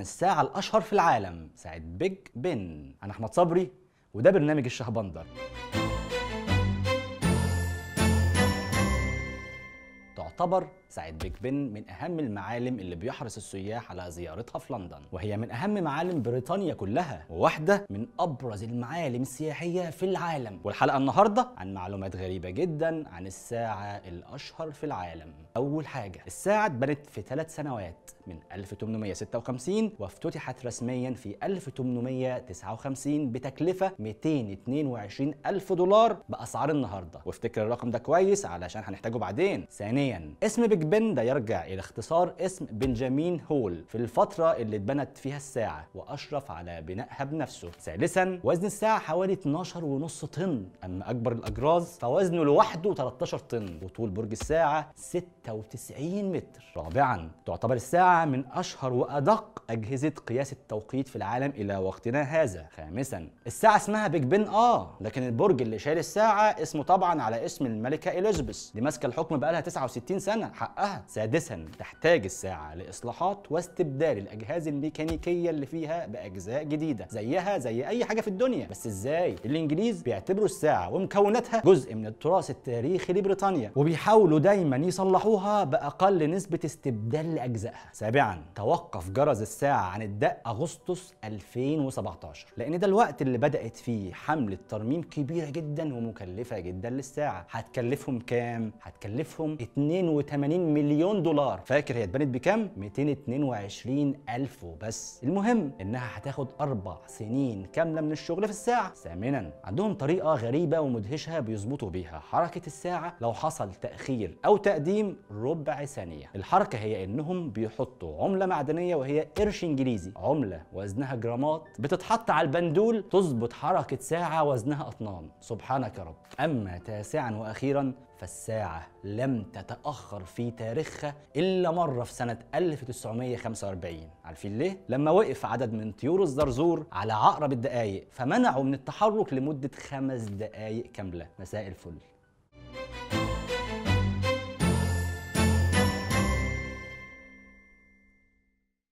الساعة الأشهر في العالم ساعة بيج بن أنا أحمد صبري وده برنامج الشهبندر تعتبر سعيد بيج بن من أهم المعالم اللي بيحرص السياح على زيارتها في لندن وهي من أهم معالم بريطانيا كلها وواحدة من أبرز المعالم السياحية في العالم والحلقة النهاردة عن معلومات غريبة جدا عن الساعة الأشهر في العالم أول حاجة الساعة اتبنت في ثلاث سنوات من 1856 وافتتحت رسميا في 1859 بتكلفة 222 ألف دولار بأسعار النهاردة وافتكر الرقم ده كويس علشان هنحتاجه بعدين ثانيا اسم بيج بن ده يرجع إلى اختصار اسم بنجامين هول في الفترة اللي اتبنت فيها الساعة وأشرف على بنائها بنفسه ثالثا وزن الساعة حوالي 12.5 طن أما أكبر الأجراز فوزنه لوحده 13 طن وطول برج الساعة 96 متر رابعا تعتبر الساعة من أشهر وأدق أجهزة قياس التوقيت في العالم إلى وقتنا هذا خامسا الساعة اسمها بيج بن آه لكن البرج اللي شايل الساعة اسمه طبعا على اسم الملكة إليزابيث دي ماسكة الحكم بقالها 69 سنة حقها سادسا تحتاج الساعة لإصلاحات واستبدال الأجهزة الميكانيكية اللي فيها بأجزاء جديدة زيها زي أي حاجة في الدنيا بس إزاي الإنجليز بيعتبروا الساعة ومكوناتها جزء من التراث التاريخي لبريطانيا وبيحاولوا دايما يصلحوها بأقل نسبة استبدال لأجزائها سابعا توقف جرس الساعة عن الدق أغسطس 2017 لأن ده الوقت اللي بدأت فيه حملة ترميم كبيرة جدا ومكلفة جدا للساعة هتكلفهم كام؟ هتكلفهم 82 مليون دولار فاكر هي اتبنت بكام 222 الف وبس المهم انها هتاخد اربع سنين كامله من الشغل في الساعه ثامنا عندهم طريقه غريبه ومدهشه بيظبطوا بيها حركه الساعه لو حصل تاخير او تقديم ربع ثانيه الحركه هي انهم بيحطوا عمله معدنيه وهي قرش انجليزي عمله وزنها جرامات بتتحط على البندول تظبط حركه ساعه وزنها اطنان سبحانك يا رب اما تاسعا واخيرا فالساعة لم تتأخر في تاريخها إلا مرة في سنة 1945 عارفين ليه؟ لما وقف عدد من طيور الزرزور على عقرب الدقايق فمنعوا من التحرك لمدة خمس دقايق كاملة مساء الفل